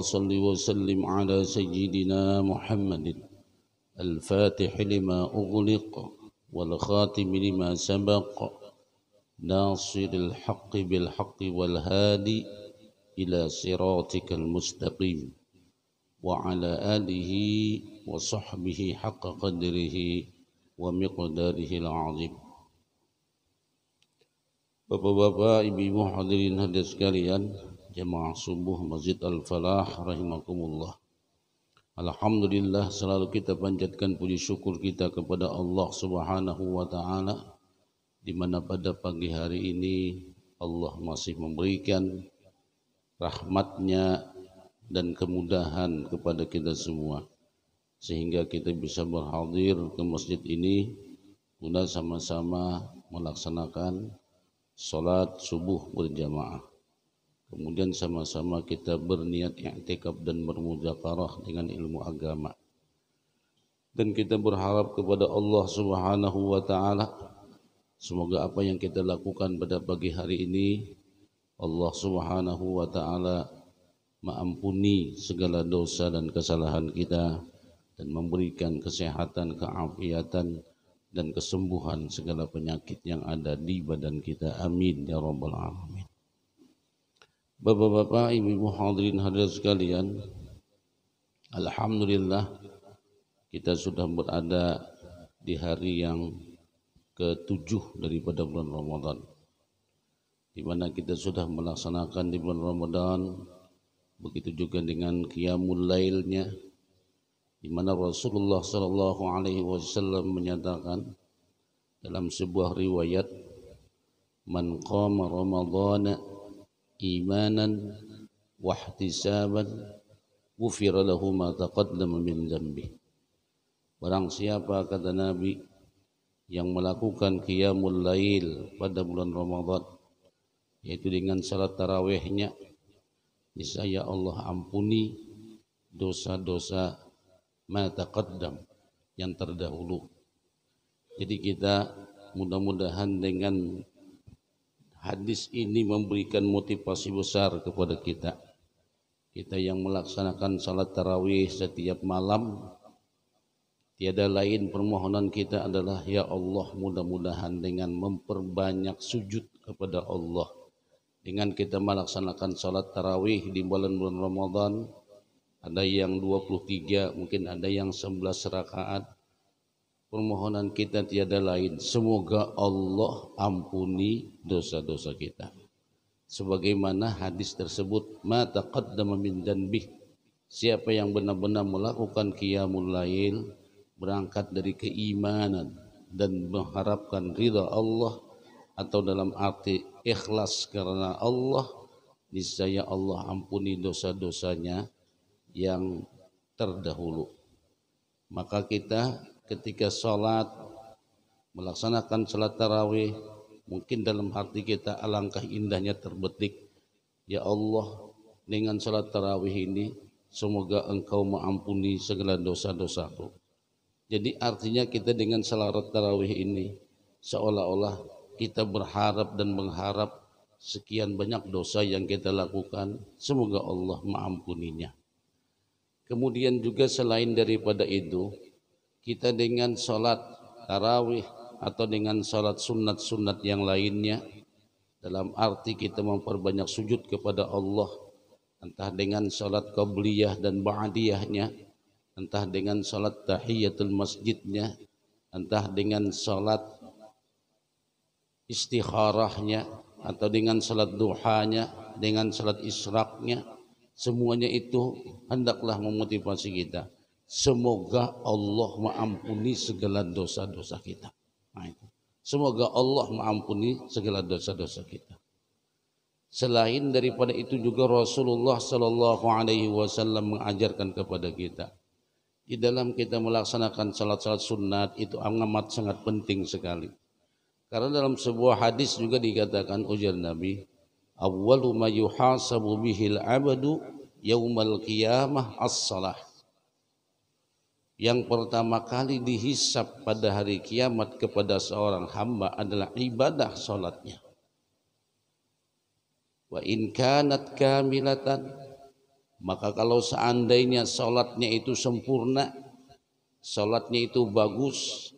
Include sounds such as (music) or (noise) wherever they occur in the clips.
صل وسلم على سيدنا محمد الفاتح لما أغلق والخاتم لما سبق ناصر الحق بالحق والهادي إلى صراطك المستقيم وعلى آله وصحبه حق قدره ومقداره العظيم Bapak-bapak, ibu-ibu hadirin hadir sekalian, Jemaah Subuh Masjid Al-Falah rahimakumullah. Alhamdulillah selalu kita panjatkan puji syukur kita kepada Allah Subhanahu wa taala di mana pada pagi hari ini Allah masih memberikan rahmatnya dan kemudahan kepada kita semua sehingga kita bisa berhadir ke masjid ini guna sama-sama melaksanakan sholat subuh berjamaah kemudian sama-sama kita berniat i'tikaf dan bermuzakarah dengan ilmu agama dan kita berharap kepada Allah Subhanahu wa taala semoga apa yang kita lakukan pada pagi hari ini Allah Subhanahu wa taala mengampuni segala dosa dan kesalahan kita dan memberikan kesehatan, keafiatan dan kesembuhan segala penyakit yang ada di badan kita. Amin ya rabbal alamin. Bapak-bapak, ibu-ibu hadirin hadirat sekalian, Alhamdulillah kita sudah berada di hari yang ketujuh daripada bulan Ramadan. Di mana kita sudah melaksanakan di bulan Ramadan, begitu juga dengan qiyamul lailnya, di mana Rasulullah Shallallahu Alaihi Wasallam menyatakan dalam sebuah riwayat, "Man qama imanan wahtisaban ghufira lahu ma taqaddama min dhanbi Barang siapa kata Nabi yang melakukan qiyamul lail pada bulan Ramadan yaitu dengan salat tarawihnya niscaya Allah ampuni dosa-dosa ma taqaddam yang terdahulu. Jadi kita mudah-mudahan dengan Hadis ini memberikan motivasi besar kepada kita. Kita yang melaksanakan salat tarawih setiap malam, tiada lain permohonan kita adalah, Ya Allah mudah-mudahan dengan memperbanyak sujud kepada Allah. Dengan kita melaksanakan salat tarawih di bulan bulan Ramadan, ada yang 23, mungkin ada yang 11 rakaat, Permohonan kita tiada lain. Semoga Allah ampuni dosa-dosa kita. Sebagaimana hadis tersebut, ma dan min Siapa yang benar-benar melakukan qiyamul lail, berangkat dari keimanan dan mengharapkan ridha Allah atau dalam arti ikhlas karena Allah, niscaya Allah ampuni dosa-dosanya yang terdahulu. Maka kita ketika sholat, melaksanakan salat tarawih, mungkin dalam hati kita alangkah indahnya terbetik. Ya Allah, dengan salat tarawih ini, semoga engkau mengampuni segala dosa-dosaku. Jadi artinya kita dengan salat tarawih ini, seolah-olah kita berharap dan mengharap sekian banyak dosa yang kita lakukan, semoga Allah mengampuninya. Kemudian juga selain daripada itu, kita dengan sholat tarawih atau dengan sholat sunat-sunat yang lainnya dalam arti kita memperbanyak sujud kepada Allah entah dengan sholat qabliyah dan ba'diyahnya entah dengan sholat tahiyatul masjidnya entah dengan sholat istikharahnya atau dengan sholat duhanya dengan sholat israqnya semuanya itu hendaklah memotivasi kita Semoga Allah mengampuni segala dosa-dosa kita. Nah, itu. Semoga Allah mengampuni segala dosa-dosa kita. Selain daripada itu juga Rasulullah Shallallahu Alaihi Wasallam mengajarkan kepada kita di dalam kita melaksanakan salat-salat sunat itu amat sangat penting sekali. Karena dalam sebuah hadis juga dikatakan ujar Nabi, "Awwalu ma yuhasabu bihil 'abdu yaumal qiyamah as-salah." yang pertama kali dihisap pada hari kiamat kepada seorang hamba adalah ibadah sholatnya. Wa in kanat kamilatan maka kalau seandainya sholatnya itu sempurna, sholatnya itu bagus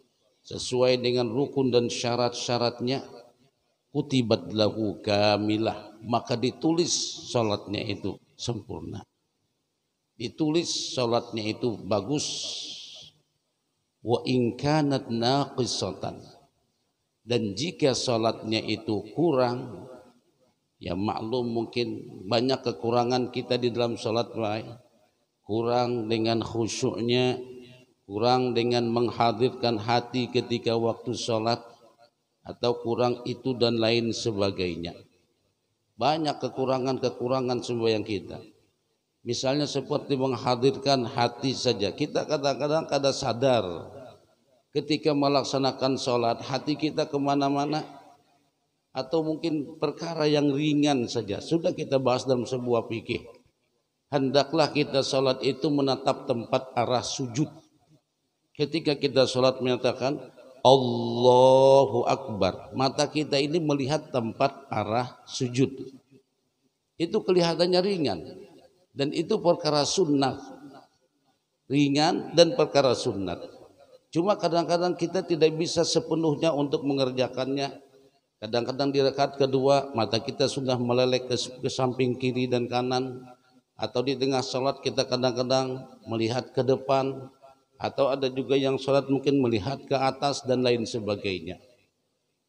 sesuai dengan rukun dan syarat-syaratnya, kutibat lahu kamilah maka ditulis sholatnya itu sempurna ditulis sholatnya itu bagus wa ingkanat naqisatan dan jika sholatnya itu kurang ya maklum mungkin banyak kekurangan kita di dalam sholat kurang dengan khusyuknya kurang dengan menghadirkan hati ketika waktu sholat atau kurang itu dan lain sebagainya banyak kekurangan-kekurangan sembahyang kita Misalnya seperti menghadirkan hati saja. Kita kadang-kadang kada sadar ketika melaksanakan sholat hati kita kemana-mana atau mungkin perkara yang ringan saja. Sudah kita bahas dalam sebuah pikir Hendaklah kita sholat itu menatap tempat arah sujud. Ketika kita sholat menyatakan Allahu Akbar. Mata kita ini melihat tempat arah sujud. Itu kelihatannya ringan dan itu perkara sunnah. Ringan dan perkara sunnah. Cuma kadang-kadang kita tidak bisa sepenuhnya untuk mengerjakannya. Kadang-kadang di rekat kedua mata kita sudah meleleh ke, ke samping kiri dan kanan. Atau di tengah sholat kita kadang-kadang melihat ke depan. Atau ada juga yang sholat mungkin melihat ke atas dan lain sebagainya.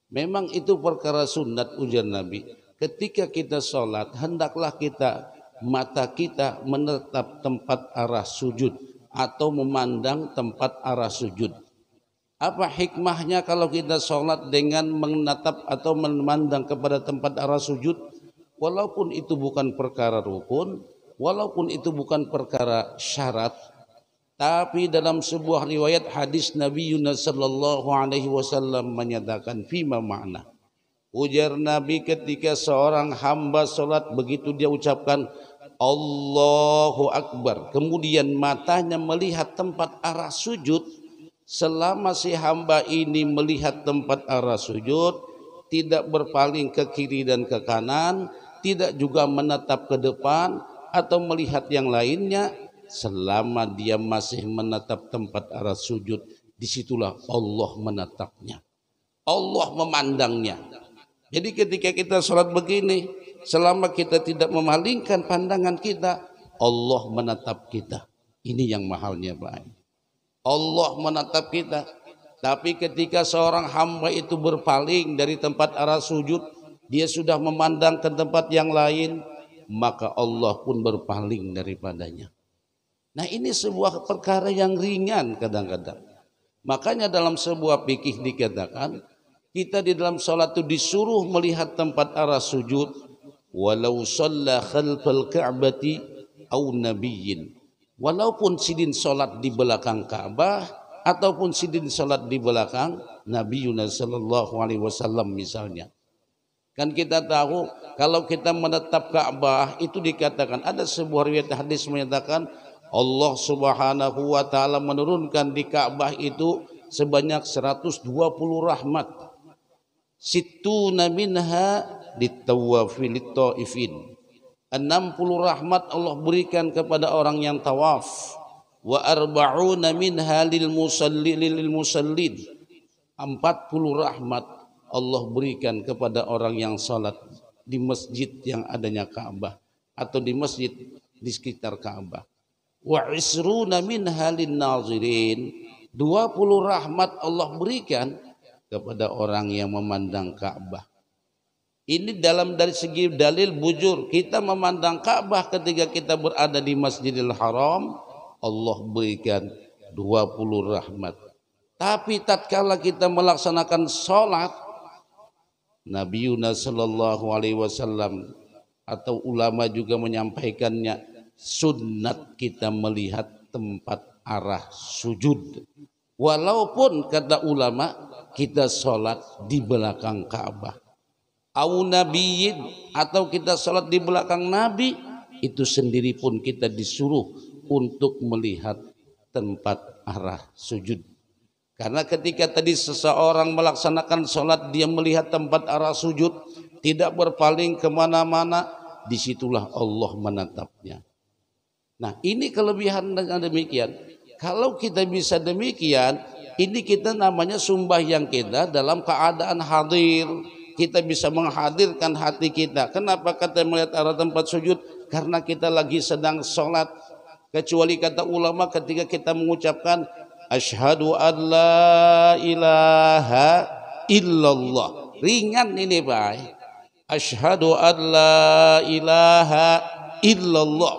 Memang itu perkara sunat ujian Nabi. Ketika kita sholat, hendaklah kita mata kita menetap tempat arah sujud atau memandang tempat arah sujud. Apa hikmahnya kalau kita sholat dengan menatap atau memandang kepada tempat arah sujud? Walaupun itu bukan perkara rukun, walaupun itu bukan perkara syarat, tapi dalam sebuah riwayat hadis Nabi Yunus Shallallahu alaihi wasallam menyatakan fima makna. Ujar Nabi ketika seorang hamba sholat begitu dia ucapkan Allahu Akbar. Kemudian matanya melihat tempat arah sujud. Selama si hamba ini melihat tempat arah sujud, tidak berpaling ke kiri dan ke kanan, tidak juga menatap ke depan atau melihat yang lainnya, selama dia masih menatap tempat arah sujud, disitulah Allah menatapnya. Allah memandangnya. Jadi ketika kita sholat begini, selama kita tidak memalingkan pandangan kita, Allah menatap kita. Ini yang mahalnya baik. Allah menatap kita. Tapi ketika seorang hamba itu berpaling dari tempat arah sujud, dia sudah memandang ke tempat yang lain, maka Allah pun berpaling daripadanya. Nah ini sebuah perkara yang ringan kadang-kadang. Makanya dalam sebuah fikih dikatakan, kita di dalam sholat itu disuruh melihat tempat arah sujud, walau shalla khalfal ka'bati au nabiyyin walaupun sidin salat di belakang Ka'bah ataupun sidin salat di belakang Nabi Yunus sallallahu alaihi wasallam misalnya kan kita tahu kalau kita menetap Ka'bah itu dikatakan ada sebuah riwayat hadis menyatakan Allah Subhanahu wa taala menurunkan di Ka'bah itu sebanyak 120 rahmat. Situ naminha litawafin littaifin 60 rahmat Allah berikan kepada orang yang tawaf wa arba'una minha lil musalli lil musallin 40 rahmat Allah berikan kepada orang yang salat di masjid yang adanya Ka'bah atau di masjid di sekitar Ka'bah wa isruna minha lin nazirin 20 rahmat Allah berikan kepada orang yang memandang Ka'bah ini dalam dari segi dalil bujur. Kita memandang Ka'bah ketika kita berada di Masjidil Haram, Allah berikan 20 rahmat. Tapi tatkala kita melaksanakan sholat, Nabi Yunus Shallallahu Alaihi Wasallam atau ulama juga menyampaikannya sunat kita melihat tempat arah sujud. Walaupun kata ulama kita sholat di belakang Ka'bah au nabiyyin atau kita sholat di belakang nabi itu sendiri pun kita disuruh untuk melihat tempat arah sujud karena ketika tadi seseorang melaksanakan sholat dia melihat tempat arah sujud tidak berpaling kemana-mana disitulah Allah menatapnya nah ini kelebihan dengan demikian kalau kita bisa demikian ini kita namanya sumbah yang kita dalam keadaan hadir kita bisa menghadirkan hati kita. Kenapa kata melihat arah tempat sujud? Karena kita lagi sedang sholat. Kecuali kata ulama ketika kita mengucapkan Ashadu an ilaha illallah. Ringan ini Pak. Ashadu an ilaha illallah.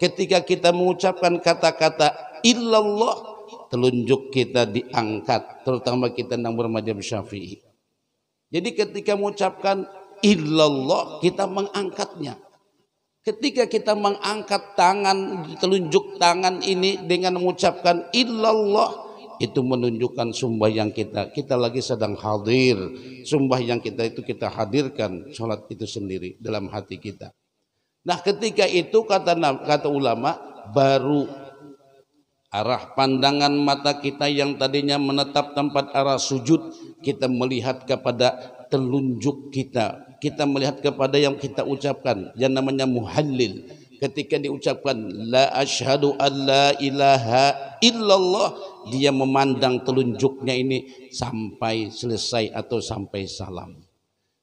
Ketika kita mengucapkan kata-kata illallah, telunjuk kita diangkat, terutama kita yang bermajam Syafi'i. Jadi ketika mengucapkan illallah kita mengangkatnya. Ketika kita mengangkat tangan, telunjuk tangan ini dengan mengucapkan illallah itu menunjukkan sumbah yang kita kita lagi sedang hadir sumbah yang kita itu kita hadirkan sholat itu sendiri dalam hati kita nah ketika itu kata kata ulama baru Arah pandangan mata kita yang tadinya menetap tempat arah sujud, kita melihat kepada telunjuk kita. Kita melihat kepada yang kita ucapkan, yang namanya muhallil. Ketika diucapkan, La ashadu an la ilaha illallah, dia memandang telunjuknya ini sampai selesai atau sampai salam.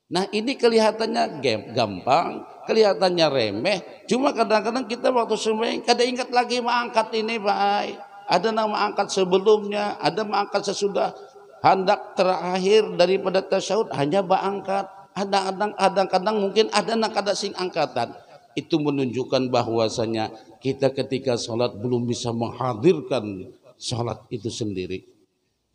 Nah ini kelihatannya gampang, kelihatannya remeh. Cuma kadang-kadang kita waktu semuanya kadang ingat lagi mengangkat ini baik. Ada nama angkat sebelumnya, ada mengangkat sesudah handak terakhir daripada tasawuf hanya mengangkat. Kadang-kadang, kadang-kadang mungkin ada nak ada sing angkatan. Itu menunjukkan bahwasanya kita ketika sholat belum bisa menghadirkan sholat itu sendiri.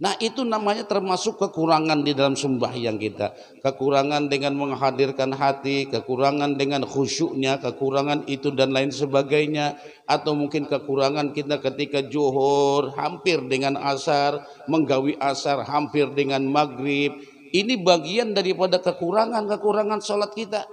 Nah itu namanya termasuk kekurangan di dalam sembahyang kita. Kekurangan dengan menghadirkan hati, kekurangan dengan khusyuknya, kekurangan itu dan lain sebagainya. Atau mungkin kekurangan kita ketika johor hampir dengan asar, menggawi asar hampir dengan maghrib. Ini bagian daripada kekurangan-kekurangan sholat kita.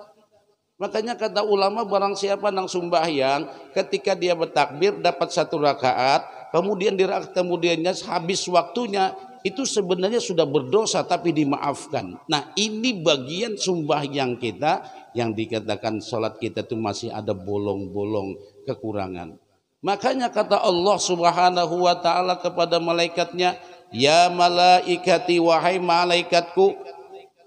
Makanya kata ulama barang siapa nang sembahyang ketika dia bertakbir dapat satu rakaat kemudian di kemudiannya habis waktunya itu sebenarnya sudah berdosa tapi dimaafkan. Nah ini bagian sumbah yang kita yang dikatakan sholat kita itu masih ada bolong-bolong kekurangan. Makanya kata Allah subhanahu wa ta'ala kepada malaikatnya, Ya malaikati wahai malaikatku,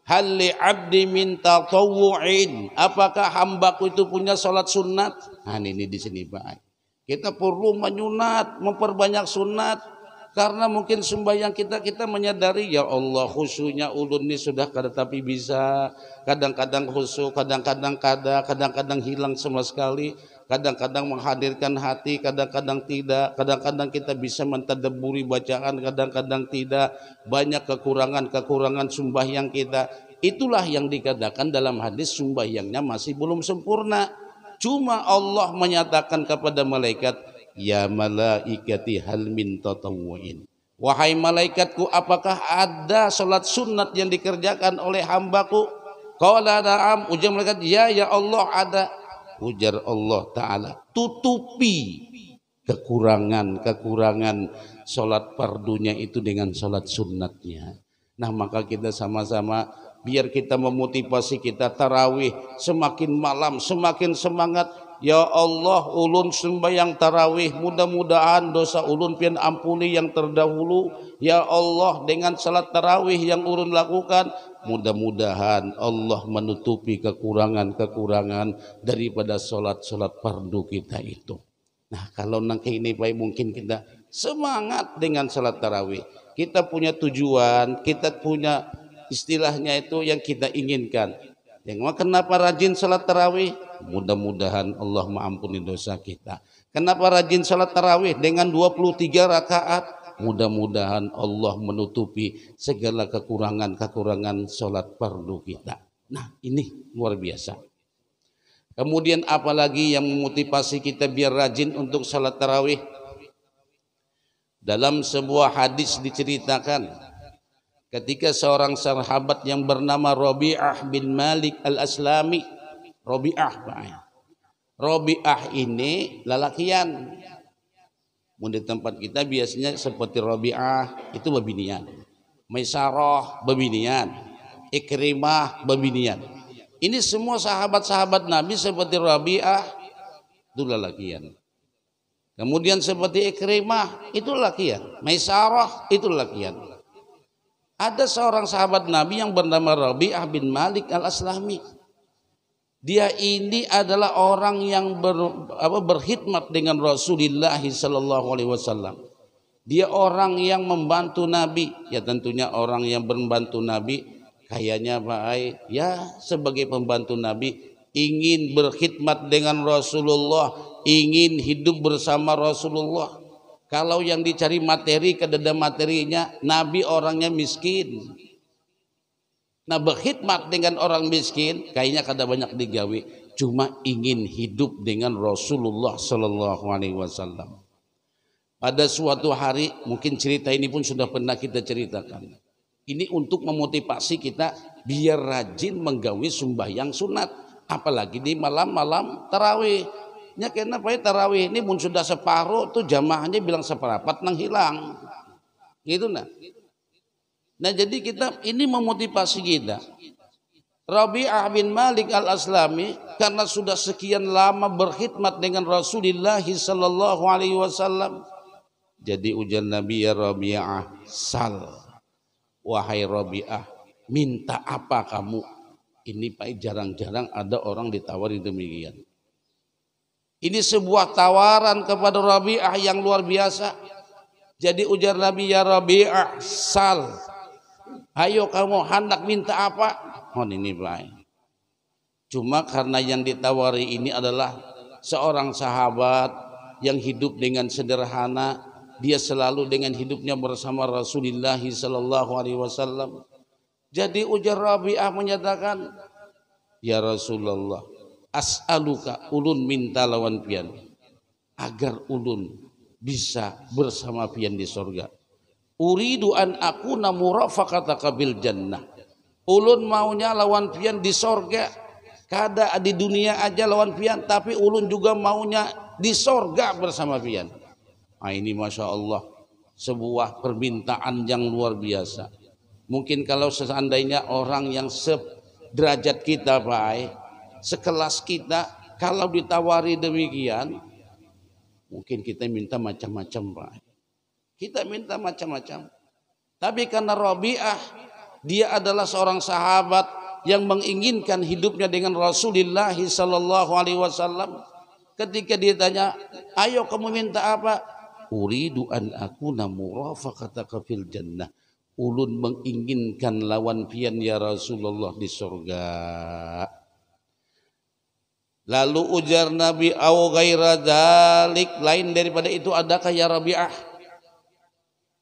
Halli abdi minta tawu'in. Apakah hambaku itu punya sholat sunat? Nah ini di sini baik. Kita perlu menyunat, memperbanyak sunat karena mungkin sembahyang kita kita menyadari ya Allah khusyuknya ulun ini sudah kada tapi bisa kadang-kadang khusyuk, kadang-kadang kada, kadang-kadang hilang sama sekali, kadang-kadang menghadirkan hati, kadang-kadang tidak, kadang-kadang kita bisa mentadaburi bacaan, kadang-kadang tidak, banyak kekurangan-kekurangan sembahyang kita. Itulah yang dikatakan dalam hadis sembahyangnya masih belum sempurna. Cuma Allah menyatakan kepada malaikat, "Ya malaikati hal min tatawwu'in." Wahai malaikatku, apakah ada sholat sunat yang dikerjakan oleh hambaku? Qala na'am. Ujar malaikat, "Ya ya Allah, ada." Ujar Allah taala, "Tutupi kekurangan-kekurangan sholat fardunya itu dengan sholat sunatnya. Nah maka kita sama-sama biar kita memotivasi kita tarawih semakin malam semakin semangat ya Allah ulun sembahyang tarawih mudah-mudahan dosa ulun pian ampuni yang terdahulu ya Allah dengan salat tarawih yang ulun lakukan mudah-mudahan Allah menutupi kekurangan-kekurangan daripada salat-salat fardu kita itu nah kalau nang ini baik mungkin kita semangat dengan salat tarawih kita punya tujuan kita punya istilahnya itu yang kita inginkan. Yang kenapa rajin salat tarawih? Mudah-mudahan Allah mengampuni dosa kita. Kenapa rajin salat tarawih dengan 23 rakaat? Mudah-mudahan Allah menutupi segala kekurangan-kekurangan salat fardu kita. Nah, ini luar biasa. Kemudian apalagi yang memotivasi kita biar rajin untuk salat tarawih? Dalam sebuah hadis diceritakan ketika seorang sahabat yang bernama Rabi'ah bin Malik al-Aslami Rabi'ah Rabi'ah ini lalakian Mun di tempat kita biasanya seperti Rabi'ah itu babinian Maisarah babinian Ikrimah babinian ini semua sahabat-sahabat Nabi seperti Rabi'ah itu lelakian kemudian seperti Ikrimah itu lelakian Maisarah itu lelakian ada seorang sahabat Nabi yang bernama Rabi'ah bin Malik al-Aslami. Dia ini adalah orang yang ber, apa, berkhidmat dengan Rasulullah Sallallahu Alaihi Wasallam. Dia orang yang membantu Nabi. Ya tentunya orang yang membantu Nabi kayaknya Pak ya sebagai pembantu Nabi ingin berkhidmat dengan Rasulullah, ingin hidup bersama Rasulullah. Kalau yang dicari materi, kededa materinya, Nabi orangnya miskin. Nah berkhidmat dengan orang miskin, kayaknya kada banyak digawe. Cuma ingin hidup dengan Rasulullah Sallallahu Alaihi Wasallam. Pada suatu hari, mungkin cerita ini pun sudah pernah kita ceritakan. Ini untuk memotivasi kita biar rajin menggawe yang sunat. Apalagi di malam-malam tarawih Ya karena paling tarawih ini pun sudah separuh tuh jamaahnya bilang seperapat nang hilang. Gitu nah. Nah jadi kita ini memotivasi kita. Rabi'ah bin Malik al-Aslami karena sudah sekian lama berkhidmat dengan Rasulullah sallallahu alaihi wasallam. Jadi ujian Nabi ya Rabi'ah sal. Wahai Rabi'ah, minta apa kamu? Ini Pak jarang-jarang ada orang ditawari demikian. Ini sebuah tawaran kepada Rabi'ah yang luar biasa. Jadi ujar Nabi ya Rabi'ah sal. Ayo kamu hendak minta apa? Oh ini baik. Cuma karena yang ditawari ini adalah seorang sahabat yang hidup dengan sederhana, dia selalu dengan hidupnya bersama Rasulullah Sallallahu Alaihi Wasallam. Jadi ujar Rabi'ah menyatakan, Ya Rasulullah, as'aluka ulun minta lawan pian agar ulun bisa bersama pian di sorga uridu an aku namurafaqataka bil jannah ulun maunya lawan pian di sorga kada di dunia aja lawan pian tapi ulun juga maunya di sorga bersama pian nah, ini masya Allah sebuah permintaan yang luar biasa mungkin kalau seandainya orang yang sederajat kita Pak eh, sekelas kita kalau ditawari demikian mungkin kita minta macam-macam Pak. Kita minta macam-macam. Tapi karena Rabi'ah dia adalah seorang sahabat yang menginginkan hidupnya dengan Rasulullah sallallahu alaihi wasallam. Ketika dia tanya, "Ayo kamu minta apa?" "Uridu an akuna murafaqataka fil jannah." Ulun menginginkan lawan pian ya Rasulullah di surga. Lalu ujar Nabi au gaira dalik lain daripada itu adakah ya Rabi'ah?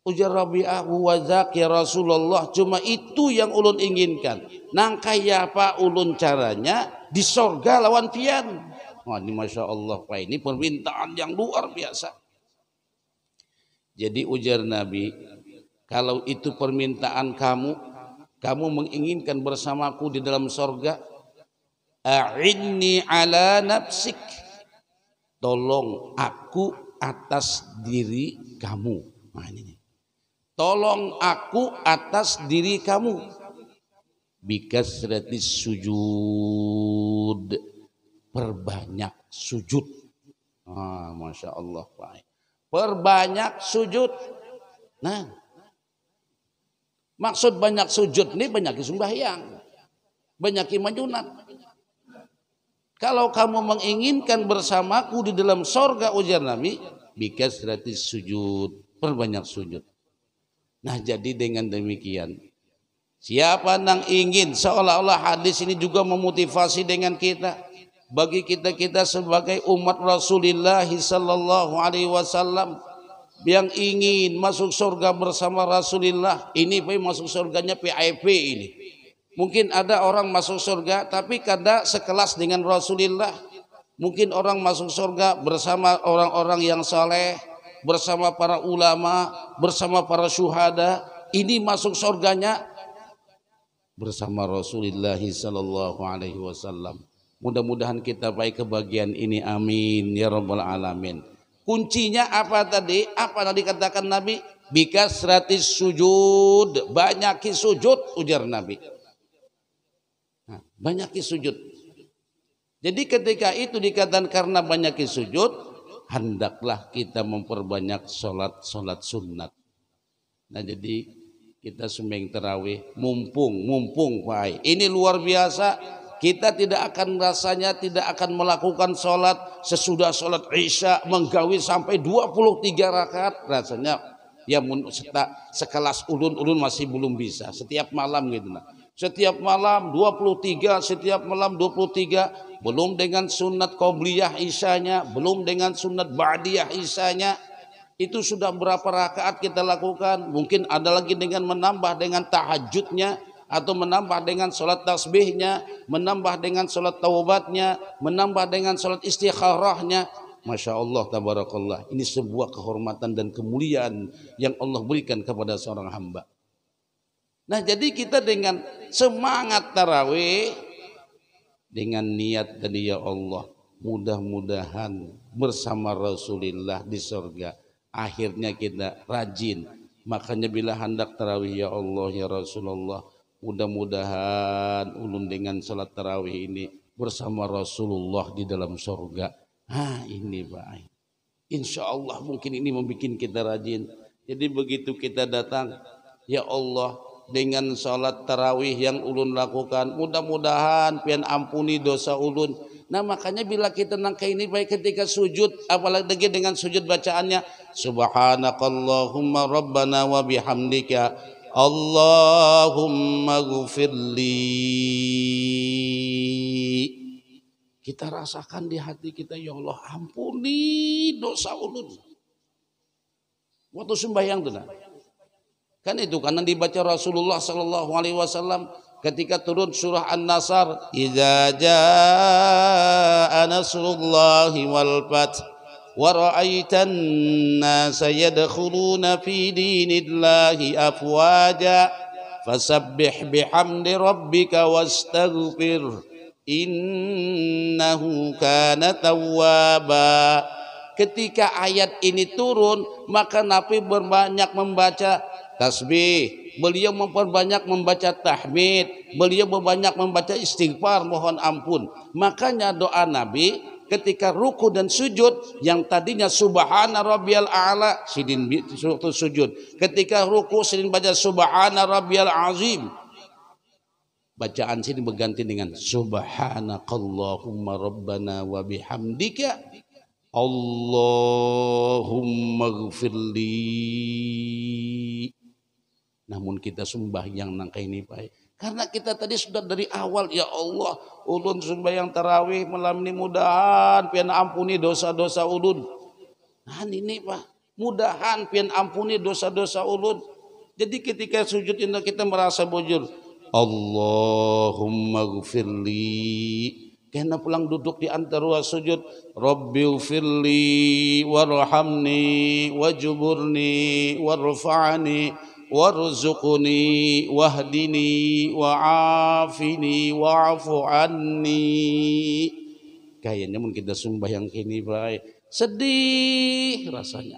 Ujar Rabi'ah huwa ya Rasulullah cuma itu yang ulun inginkan. Nangka ya apa ulun caranya di sorga lawan pian. Wah ini Masya Allah Pak ini permintaan yang luar biasa. Jadi ujar Nabi kalau itu permintaan kamu kamu menginginkan bersamaku di dalam sorga a'inni ala nafsik tolong aku atas diri kamu nah ini tolong aku atas diri kamu bikasratis sujud perbanyak sujud ah, Masya Allah baik perbanyak sujud nah maksud banyak sujud ini banyak sembahyang banyak imajunat kalau kamu menginginkan bersamaku di dalam sorga ujar Nabi, bikas gratis sujud, perbanyak sujud. Nah jadi dengan demikian, siapa yang ingin seolah-olah hadis ini juga memotivasi dengan kita, bagi kita kita sebagai umat Rasulullah Sallallahu Alaihi Wasallam yang ingin masuk surga bersama Rasulullah ini masuk surganya PIP ini Mungkin ada orang masuk surga tapi kada sekelas dengan Rasulullah. Mungkin orang masuk surga bersama orang-orang yang saleh, bersama para ulama, bersama para syuhada. Ini masuk surganya bersama Rasulullah sallallahu alaihi wasallam. Mudah-mudahan kita baik kebagian ini. Amin ya rabbal alamin. Kuncinya apa tadi? Apa tadi dikatakan Nabi? Bikas seratus sujud, banyak sujud ujar Nabi. Banyaki sujud. Jadi ketika itu dikatakan karena banyaki sujud, hendaklah kita memperbanyak sholat-sholat sunat. Nah jadi kita semeng terawih mumpung mumpung Pak Ini luar biasa. Kita tidak akan rasanya tidak akan melakukan sholat sesudah sholat isya menggawi sampai 23 rakaat rasanya ya mun, sekelas ulun-ulun masih belum bisa setiap malam gitu nah setiap malam 23, setiap malam 23, belum dengan sunat qobliyah isanya, belum dengan sunat ba'diyah isanya, itu sudah berapa rakaat kita lakukan, mungkin ada lagi dengan menambah dengan tahajudnya, atau menambah dengan sholat tasbihnya, menambah dengan sholat taubatnya, menambah dengan sholat istikharahnya, Masya Allah, tabarakallah. Ini sebuah kehormatan dan kemuliaan yang Allah berikan kepada seorang hamba. Nah jadi kita dengan semangat tarawih dengan niat tadi ya Allah mudah-mudahan bersama Rasulullah di surga akhirnya kita rajin makanya bila hendak tarawih ya Allah ya Rasulullah mudah-mudahan ulun dengan salat tarawih ini bersama Rasulullah di dalam surga ah ini baik insya Allah mungkin ini membuat kita rajin jadi begitu kita datang ya Allah dengan sholat tarawih yang ulun lakukan. Mudah-mudahan pian ampuni dosa ulun. Nah makanya bila kita nangka ini baik ketika sujud, apalagi dengan sujud bacaannya. Subhanakallahumma rabbana wa bihamdika. Allahumma gufirli. Kita rasakan di hati kita, Ya Allah ampuni dosa ulun. Waktu sembahyang tuh nah. Kan itu karena dibaca Rasulullah sallallahu alaihi wasallam ketika turun surah An-Nasr, "Idza jaa nasrullahi wal Fat wa ra'aitan nasa yadkhuluna fi dinillahi afwaja fasabbih bihamdi rabbika wastaghfir innahu kana tawwaba." Ketika ayat ini turun, maka Nabi berbanyak membaca tasbih, beliau memperbanyak membaca tahmid, beliau memperbanyak membaca istighfar mohon ampun. Makanya doa Nabi ketika ruku dan sujud yang tadinya subhana rabbiyal a'la sidin waktu sujud ketika ruku sidin baca subhana rabbiyal azim bacaan sini berganti dengan subhanakallahumma rabbana wa bihamdika Allahumma gfirli namun kita sembah yang nangka ini baik. Karena kita tadi sudah dari awal ya Allah ulun sembahyang tarawih malam ini mudahan pian ampuni dosa-dosa ulun. Nah ini Pak, mudahan pian ampuni dosa-dosa ulun. Jadi ketika sujud ini kita merasa bujur. Allahumma gfirli. Kena pulang duduk di antara sujud. Rabbi gfirli warhamni wajuburni warfa'ani warzuqni wahdini wa'afini wa'fu anni kayaknya mungkin kita sumbah yang kini baik sedih rasanya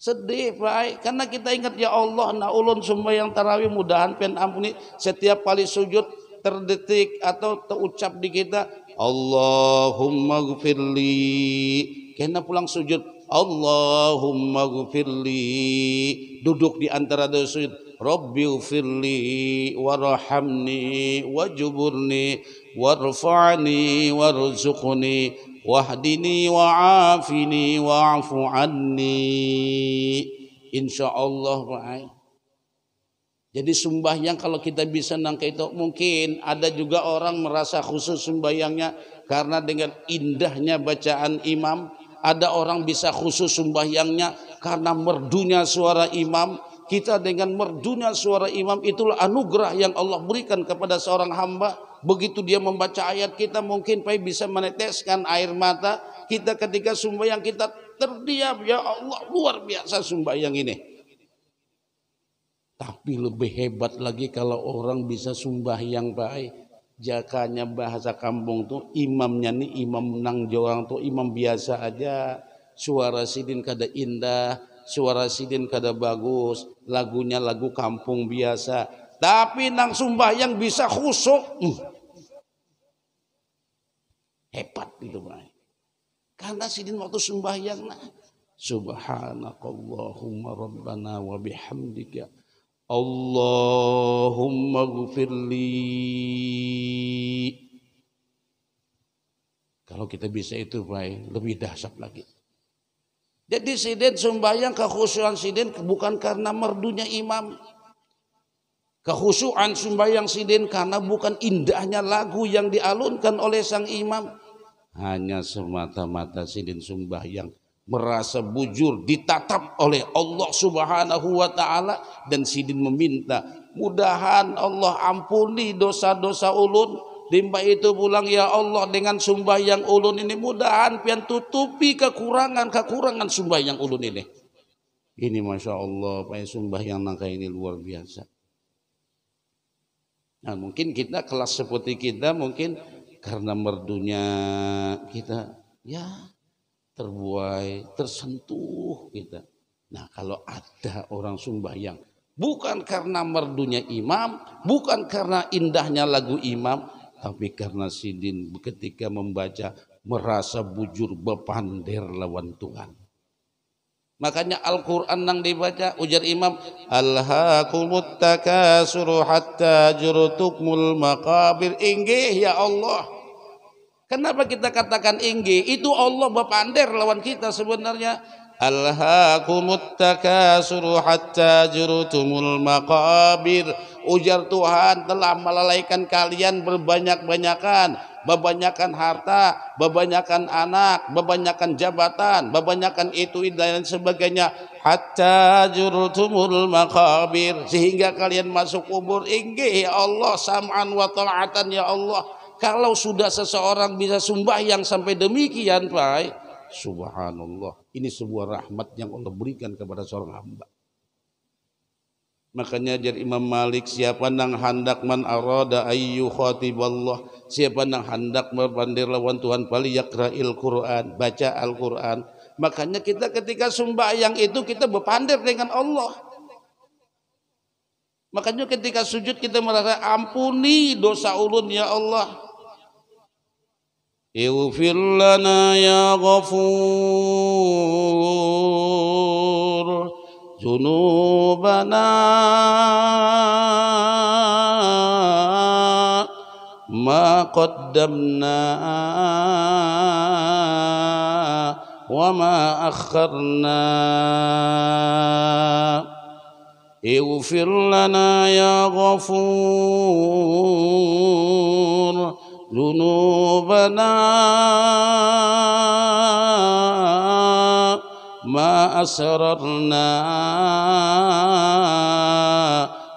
sedih baik karena kita ingat ya Allah na ulun sumbah yang tarawih mudahan pen ampuni setiap kali sujud terdetik atau terucap di kita Allahumma gfirli kena pulang sujud Allahumma gfirli duduk di antara sujud Rabbi gfirli warhamni wajuburni warfa'ni warzuqni wahdini wa'afini wa'afu'anni. anni insyaallah baik jadi sembahyang kalau kita bisa nangka itu mungkin ada juga orang merasa khusus sembahyangnya karena dengan indahnya bacaan imam ada orang bisa khusus sembahyangnya karena merdunya suara imam kita dengan merdunya suara imam itulah anugerah yang Allah berikan kepada seorang hamba begitu dia membaca ayat kita mungkin pay bisa meneteskan air mata kita ketika sembahyang kita terdiam ya Allah luar biasa sembahyang ini tapi lebih hebat lagi kalau orang bisa sembahyang baik jakanya bahasa kampung tuh imamnya nih imam nang jorang tuh imam biasa aja suara sidin kada indah suara sidin kada bagus lagunya lagu kampung biasa tapi nang sumbah yang bisa khusuk uh, hebat itu mah karena sidin waktu yang nah subhanakallahumma rabbana wa bihamdika Allahumma اغفر kalau kita bisa itu baik lebih dahsyat lagi jadi sidin sembahyang kekhusyuan sidin bukan karena merdunya imam kekhusyuan sembahyang sidin karena bukan indahnya lagu yang dialunkan oleh sang imam hanya semata-mata sidin sembahyang merasa bujur ditatap oleh Allah Subhanahu wa taala dan Sidin meminta mudahan Allah ampuni dosa-dosa ulun Limba itu pulang ya Allah dengan sumbah yang ulun ini mudahan pian tutupi kekurangan-kekurangan sumbah yang ulun ini. Ini Masya Allah sumbah yang nangka ini luar biasa. Nah mungkin kita kelas seperti kita mungkin karena merdunya kita ya terbuai, tersentuh kita. Nah kalau ada orang yang bukan karena merdunya imam, bukan karena indahnya lagu imam, tapi karena sidin ketika membaca merasa bujur bepander lawan Tuhan. Makanya Al-Quran yang dibaca ujar imam Alhaakumut takasuru hatta jurutukmul makabir Inggih ya Allah Kenapa kita katakan inggi? Itu Allah bapander lawan kita sebenarnya. Alhaakumut takasuru hatta jurutumul maqabir. Ujar Tuhan telah melalaikan kalian berbanyak-banyakan, bebanyakan harta, bebanyakan anak, bebanyakan jabatan, bebanyakan itu dan lain sebagainya. Hatta jurutumul maqabir sehingga kalian masuk kubur. Inggi ya Allah sam'an wa ta'atan ya Allah kalau sudah seseorang bisa yang sampai demikian Pak subhanallah ini sebuah rahmat yang Allah berikan kepada seorang hamba makanya jadi Imam Malik siapa nang handak man arada ayyu khatiballah siapa nang handak berpandir lawan Tuhan pali yakra'il Quran baca Al-Quran makanya kita ketika yang itu kita berpandir dengan Allah Makanya ketika sujud kita merasa ampuni dosa ulun ya Allah. اغفر لنا يا غفور ذنوبنا ما قدمنا وما أخرنا اغفر لنا يا غفور ذنوبنا ما أسررنا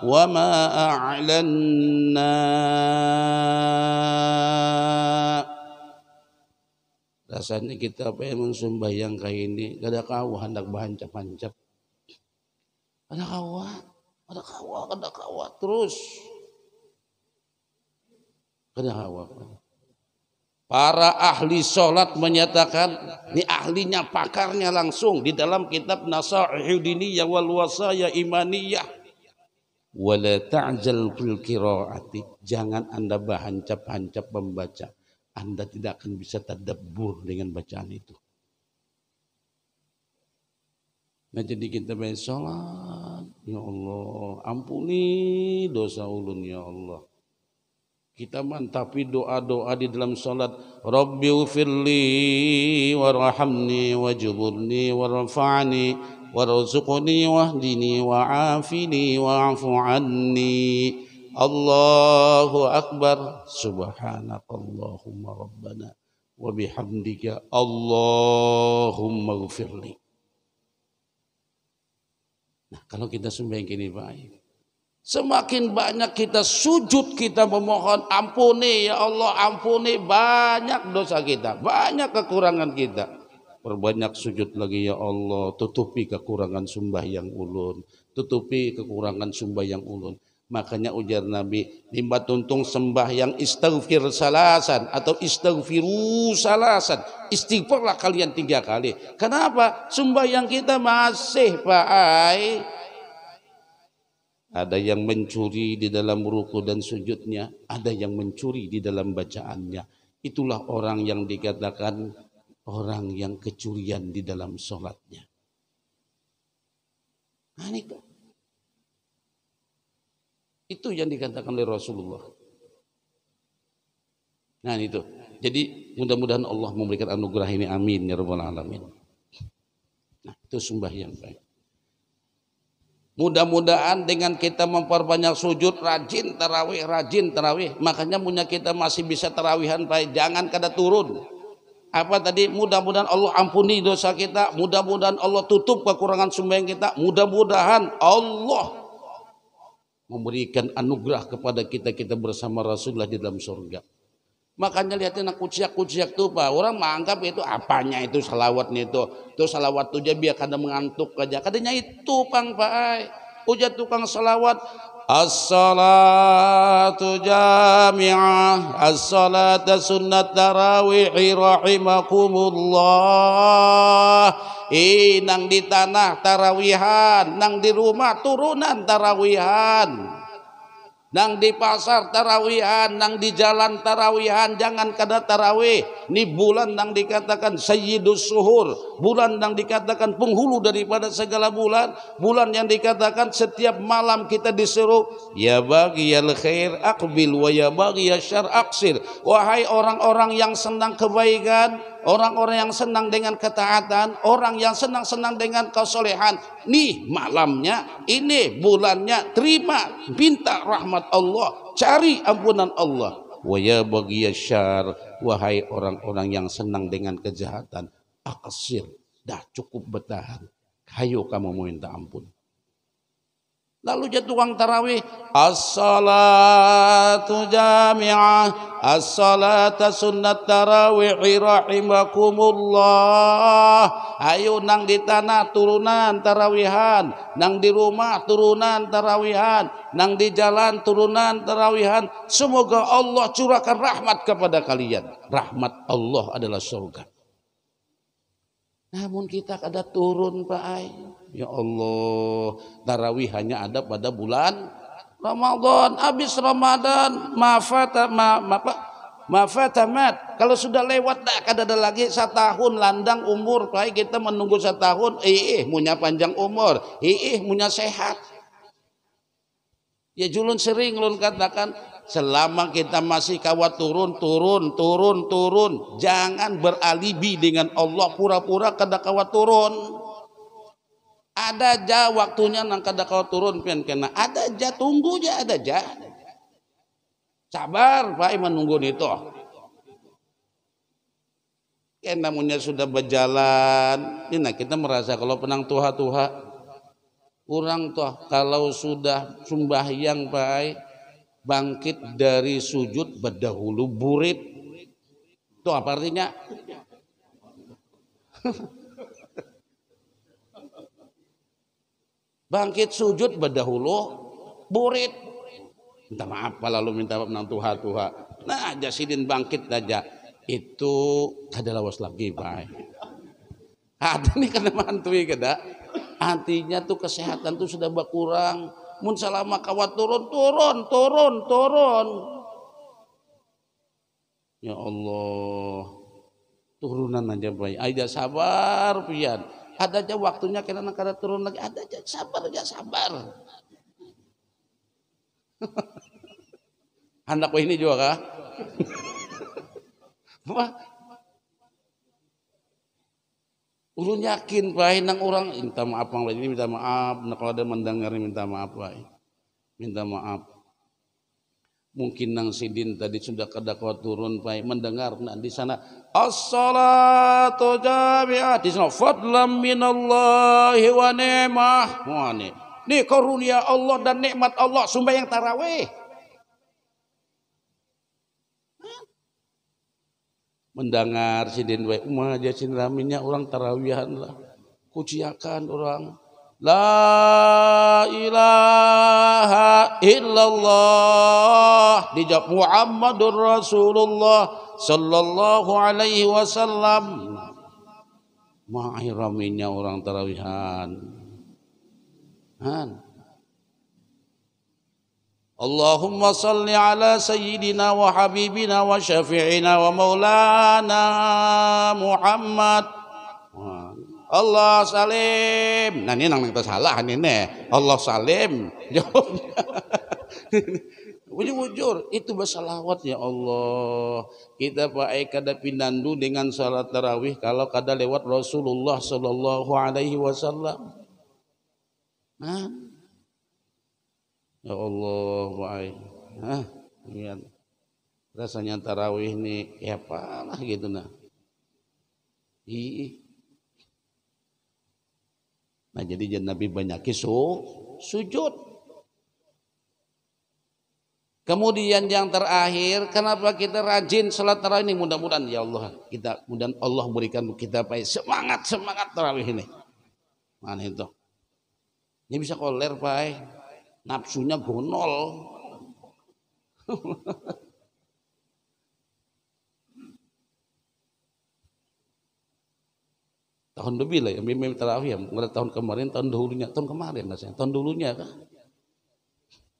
وما أعلنا rasanya kita pengen yang kayak ini ada kawah hendak bahancap-hancap ada kawah ada kawah ada kawah terus Para ahli sholat menyatakan ini ahlinya pakarnya langsung di dalam kitab Nasaihudiniyah wal wasaya imaniyah. Wala ta'jal fil qiraati. Jangan Anda bahancap-hancap membaca. Anda tidak akan bisa tadabbur dengan bacaan itu. Nah jadi kita baik sholat. Ya Allah ampuni dosa ulun ya Allah. Kita mantapi doa-doa di dalam salat. Rabbi ufirli warhamni wajuburni warfa'ni warzuqni wahdini wa'afini wa'afu anni. Allahu Akbar. Subhanakallahumma Rabbana. Wabihamdika Allahumma ufirli. Nah kalau kita sembah yang kini baik. Semakin banyak kita sujud kita memohon ampuni ya Allah ampuni banyak dosa kita, banyak kekurangan kita. Perbanyak sujud lagi ya Allah, tutupi kekurangan sembah yang ulun, tutupi kekurangan sembah yang ulun. Makanya ujar Nabi, limba untung sembah yang istighfir salasan atau istighfiru salasan. Istighfarlah kalian tiga kali. Kenapa? Sembah yang kita masih baik ada yang mencuri di dalam ruku dan sujudnya, ada yang mencuri di dalam bacaannya. Itulah orang yang dikatakan orang yang kecurian di dalam sholatnya. Nah, itu. itu yang dikatakan oleh Rasulullah. Nah itu. Jadi mudah-mudahan Allah memberikan anugerah ini. Amin. Ya Rabbal Alamin. Nah itu sembah yang baik. Mudah-mudahan dengan kita memperbanyak sujud rajin terawih rajin terawih Makanya punya kita masih bisa terawihan baik. Jangan kada turun. Apa tadi? Mudah-mudahan Allah ampuni dosa kita. Mudah-mudahan Allah tutup kekurangan sumbangan kita. Mudah-mudahan Allah memberikan anugerah kepada kita kita bersama Rasulullah di dalam surga. Makanya lihatin nak kuciak-kuciak tuh Pak. Orang menganggap itu apanya itu salawat nih itu. tuh salawat tuh aja biar kadang mengantuk aja. Katanya itu pang Pak Uja tukang salawat. As-salatu jami'ah As-salata sunnat tarawihi rahimakumullah Ih, nang di tanah tarawihan Nang di rumah turunan tarawihan Nang di pasar tarawihan, nang di jalan tarawihan, jangan kada tarawih. Ini bulan nang dikatakan sayyidus suhur, bulan nang dikatakan penghulu daripada segala bulan, bulan yang dikatakan setiap malam kita disuruh, ya bagiyal khair akbil wa ya bagiyal syar aksir. Wahai orang-orang yang senang kebaikan, orang-orang yang senang dengan ketaatan, orang yang senang-senang dengan kesolehan. Nih malamnya, ini bulannya, terima, minta rahmat Allah, cari ampunan Allah. Waya bagi syar, wahai orang-orang yang senang dengan kejahatan, akasir, dah cukup bertahan. Hayo kamu minta ampun. Lalu dia tukang tarawih. As-salatu jami'ah. As-salata sunnat tarawih rahimakumullah. Ayo nang di tanah turunan tarawihan. Nang di rumah turunan tarawihan. Nang di jalan turunan tarawihan. Semoga Allah curahkan rahmat kepada kalian. Rahmat Allah adalah surga. Namun kita kada turun Pak Ayu. Ya Allah, tarawih hanya ada pada bulan Ramadan. Habis Ramadan, mafata ma, ma, ma Kalau sudah lewat tak kada ada lagi setahun landang umur. Baik kita menunggu setahun, ih punya panjang umur, ih punya sehat. Ya julun sering lun katakan selama kita masih kawat turun turun turun turun jangan beralibi dengan Allah pura-pura kada kawat turun ada aja waktunya nang kada kau turun pian kena ada aja tunggu aja ada aja. sabar pak iman nunggu itu kena ya, namunnya sudah berjalan ini ya, nah kita merasa kalau penang tuha tuha kurang toh kalau sudah sumbah yang baik bangkit dari sujud berdahulu burit itu apa artinya (laughs) Bangkit sujud berdahulu burit. Minta maaf lalu minta maaf nang Tuhan Tuhan. Nah, jasidin bangkit aja. Itu kada lawas lagi, baik. Hati ini kena mantui kada. Artinya tuh kesehatan tuh sudah berkurang. Mun salama kawat turun, turun, turun, turun. Ya Allah. Turunan aja baik. Aja sabar pian ada aja waktunya karena negara turun lagi ada aja sabar aja sabar (laughs) anakku ini juga kah Ulun (laughs) yakin pai nang orang minta maaf bang ini minta maaf Nek nah, kalau ada mendengar minta maaf pai minta maaf mungkin nang sidin tadi sudah kada kuat turun pai mendengar nah di sana as-salatu jami'ah di sana fadlam minallahi wa ni'mah wah ni. ini karunia Allah dan nikmat Allah sembahyang taraweh mendengar sidin wae umah sin raminya orang tarawihan lah kuciakan orang La ilaha illallah Dijawab Muhammadur Rasulullah Sallallahu alaihi wasallam Ma'iraminya orang tarawihan Han. اللهم صل على سيدنا وحبيبنا وشفيعنا ومولانا محمد Allah salim. Nah ini nang kita salah ini nih. Allah salim. (laughs) Jawabnya. ujur wujur itu bersalawat ya Allah. Kita pakai kada pinandu dengan salat tarawih kalau kada lewat Rasulullah Shallallahu Alaihi Wasallam. Ya Allah, baik. Nah, iya. Rasanya tarawih ini ya apalah gitu nah. Ih, Nah jadi jadi Nabi banyak su, sujud. Kemudian yang terakhir, kenapa kita rajin sholat tarawih ini? Mudah-mudahan ya Allah kita, mudah Allah berikan kita baik ya? semangat semangat tarawih ini. Mana itu? Ini bisa koler pak, nafsunya gonol. (laughs) tahun lebih lah yang bimbing tarawih yang tahun kemarin tahun dahulunya tahun kemarin rasanya tahun dulunya kan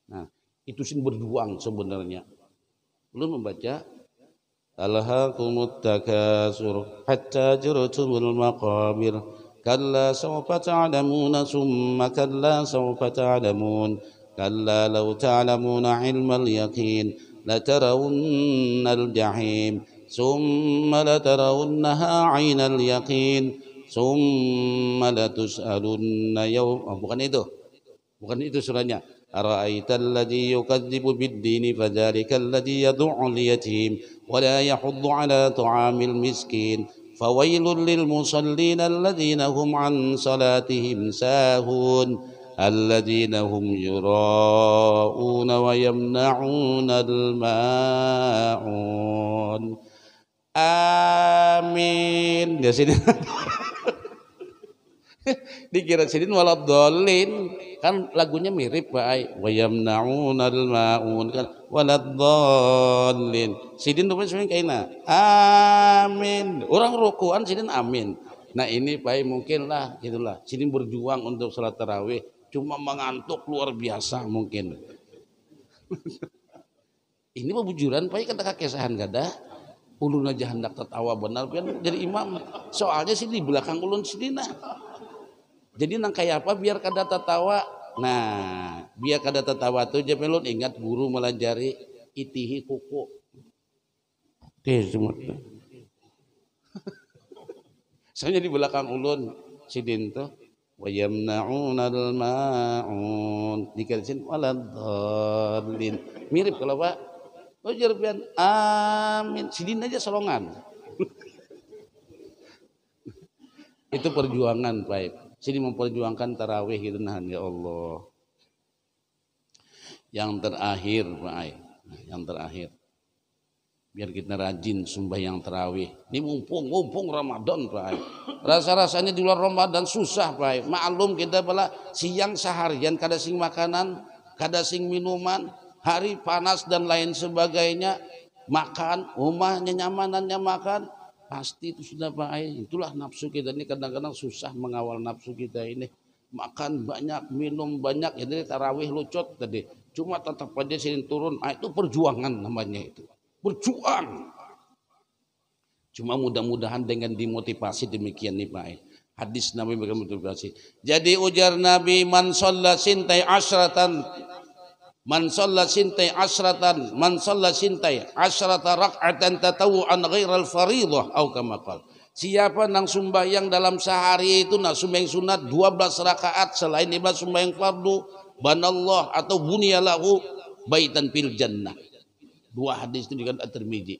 nah itu sih berjuang sebenarnya belum membaca alhaqumut takasur hatta jurtumul maqabir kalla sawfa ta'lamuna summa kalla sawfa ta'lamun kalla law ta'lamuna ilmal yaqin لترون الجحيم ثم لترونها عين اليقين ثم لتسألن يوم oh, bukan itu. Bukan itu surahnya. أرأيت الذي يكذب بالدين فذلك الذي يدع اليتيم ولا يحض على طعام المسكين فويل للمصلين الذين هم عن صلاتهم ساهون الذين هم يراءون ويمنعون الماعون آمين يا سيدي (laughs) (laughs) dikira sidin dolin kan lagunya mirip baik wa yamnaunal maun kan waladhalin sidin tuh sebenarnya kaina amin orang rukuan sidin amin nah ini baik lah itulah sidin berjuang untuk salat tarawih cuma mengantuk luar biasa mungkin (laughs) ini pembujuran bujuran baik kata kakek sahan gada ulun aja hendak tertawa benar kan jadi imam soalnya sih di belakang ulun nah. Jadi nang kayak apa biar kada tertawa, Nah, biar kada tertawa tuh jamelun ingat guru melajari itihi kuku. Oke, semua. (laughs) Saya di belakang ulun Sidin tuh wa yamna'una al-ma'un dikalisin waladdallin. Mirip kalau Pak. Oh jerbian amin. Sidin aja solongan. (laughs) Itu perjuangan, Pak sini memperjuangkan tarawih gitu nah ya Allah yang terakhir Pak Ay, yang terakhir biar kita rajin yang tarawih. Ini mumpung mumpung Ramadan Pak. Rasa-rasanya di luar Ramadan susah Pak. Maklum kita pula siang seharian kada sing makanan, kada sing minuman, hari panas dan lain sebagainya. Makan, rumahnya nyamanannya makan, pasti itu sudah baik eh, Itulah nafsu kita ini kadang-kadang susah mengawal nafsu kita ini. Makan banyak, minum banyak, jadi tarawih lucot tadi. Cuma tetap aja sini turun. Nah, itu perjuangan namanya itu. Berjuang. Cuma mudah-mudahan dengan dimotivasi demikian nih Pak eh, Hadis Nabi berikan motivasi. Jadi ujar Nabi man sintai asratan Man shalla sintai asratan man shalla sintai asrata rak'atan tatawu'an ghairal fariidhah au kama qala. Siapa nang sumbayang dalam sehari itu nak sumbayang sunat 12 rakaat selain ibadah sumbayang fardu banallah atau bunyalahu baitan fil jannah. Dua hadis itu dikatakan At-Tirmizi.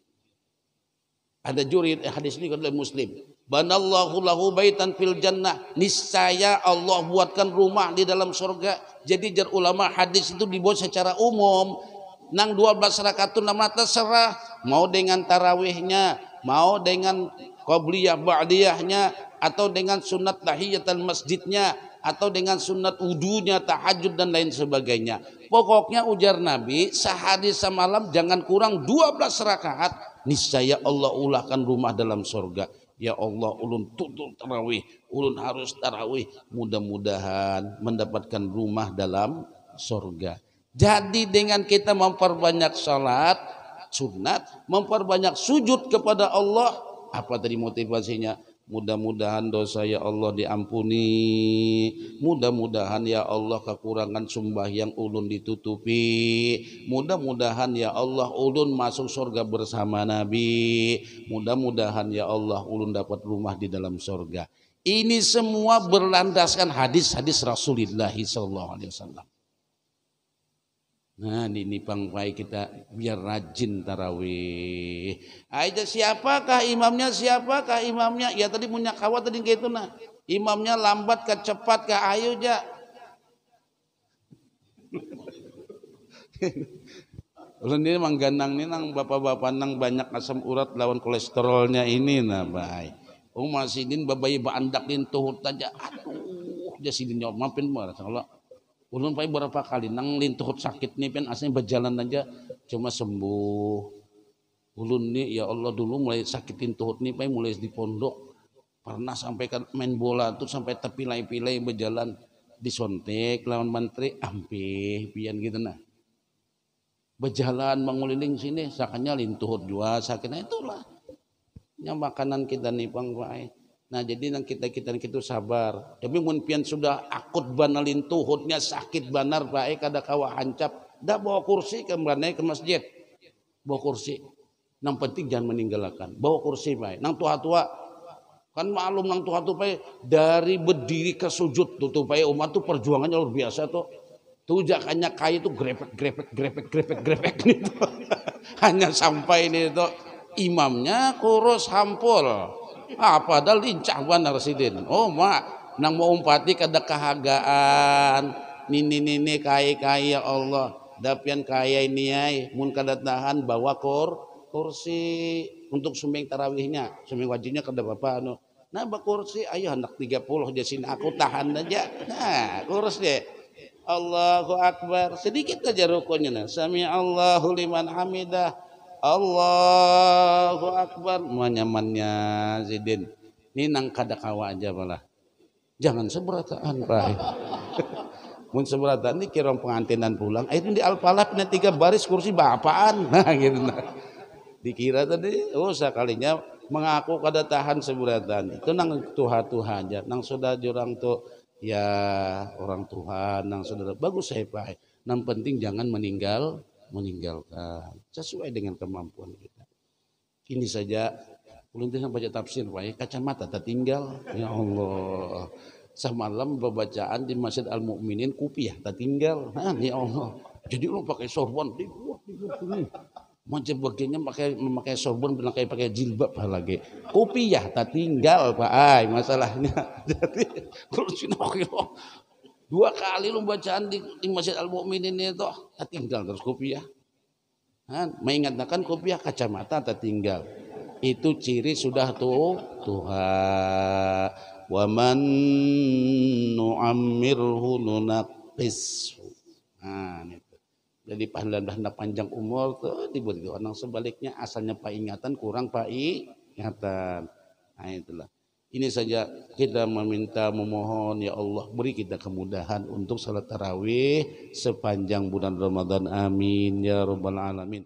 Ada jurid hadis ini kan oleh Muslim. Banallahu lahu baitan fil jannah. Niscaya Allah buatkan rumah di dalam surga. Jadi jar ulama hadis itu dibuat secara umum. Nang 12 rakaat nama terserah. Mau dengan tarawihnya. Mau dengan qobliyah ba'diyahnya. Atau dengan sunat tahiyatan masjidnya. Atau dengan sunat udunya, tahajud dan lain sebagainya. Pokoknya ujar Nabi sehari semalam jangan kurang 12 rakaat. Niscaya Allah ulahkan rumah dalam surga. Ya Allah, ulun tutup tarawih, ulun harus tarawih. Mudah-mudahan mendapatkan rumah dalam sorga. Jadi dengan kita memperbanyak salat, sunat, memperbanyak sujud kepada Allah, apa tadi motivasinya? Mudah-mudahan dosa ya Allah diampuni. Mudah-mudahan ya Allah kekurangan sumbah yang ulun ditutupi. Mudah-mudahan ya Allah ulun masuk surga bersama Nabi. Mudah-mudahan ya Allah ulun dapat rumah di dalam surga. Ini semua berlandaskan hadis-hadis Rasulullah SAW. Nah, ini Pai kita biar rajin tarawih. Aja ah, siapakah imamnya? Siapakah imamnya? Ya tadi punya kawat tadi gitu nah. Imamnya lambat ke cepat ke ayu aja. Ulun (laughs) ini mang gandang ini nang bapak-bapak nang banyak asam urat lawan kolesterolnya ini nah baik. Oh masih din babayi baandak lintuh tajak. aja. Aduh, dia sidin nyaman pin marah. Kalau Ulun pai berapa kali nang lintuhut sakit nih pen aslinya berjalan aja cuma sembuh. Ulun nih ya Allah dulu mulai sakitin tuhut nih pai mulai di pondok pernah sampai main bola tuh sampai terpilai-pilai berjalan disontek lawan menteri ampe pian gitu nah berjalan menguliling sini sakanya lintuhut jua sakitnya itulah yang makanan kita nih pai. Eh. Nah jadi nang kita kita kita sabar. tapi mungkin sudah akut banalin tuhutnya sakit banar baik kada kawa hancap. Dah bawa kursi ke mana ke masjid. Bawa kursi. Nang penting jangan meninggalkan. Bawa kursi baik. Nang tua tua kan malum nang tua tua baik dari berdiri ke sujud tuh baik umat tuh perjuangannya luar biasa tuh. Tujakannya kayu tuh grepek grepek grepek grepek grepek gitu. (laughs) Hanya sampai ini tuh imamnya kurus hampul apa ah, padahal lincah buan narsidin oh mak nang mau umpati kada kahagaan nini nini kaya kaya Allah dapian kaya ini ay mun kada tahan bawa kor kursi untuk sumbing tarawihnya sumbing wajibnya kada bapa anu nah kursi ayo hendak 30 sini aku tahan aja nah kursi Allahu Akbar. Sedikit aja rukunnya. Nah. Sami Allahu liman hamidah. Allahu Akbar menyamannya Zidin kada kadakawa aja malah jangan seberataan rai (laughs) mun seberataan ini kirong pengantinan pulang itu di alfalaf tiga baris kursi bapaan (laughs) nah gitu nah. dikira tadi oh sekalinya mengaku kada tahan seberatan itu nang tuha tuha aja nang sudah jurang tuh ya orang Tuhan nang saudara bagus saya Pak. nang penting jangan meninggal meninggalkan sesuai dengan kemampuan kita. Ini saja kulintah baca tafsir wae ya, kacamata tertinggal. Ya Allah. Semalam pembacaan di Masjid Al Mukminin kupiah ya, tertinggal. Nah, ya Allah. Jadi lu pakai sorban di macam bagiannya pakai memakai sorban bilang kayak pakai jilbab lagi kopiah ya, tak tinggal pak ay masalahnya (laughs) jadi kalau sinohiro Dua kali lu bacaan di, di Masjid Al Mukminin itu ya tinggal terus kopiah. Kan? Mengingatkan kopiah kacamata tinggal. Itu ciri sudah tuh Tuhan. Wa man nu'ammirhu nunaqqishu. Nah, itu. Jadi pahala panjang umur tuh dibuat orang sebaliknya asalnya pak ingatan kurang pak ingatan. Nah itulah. Ini saja kita meminta memohon ya Allah beri kita kemudahan untuk salat tarawih sepanjang bulan Ramadan. Amin ya rabbal alamin.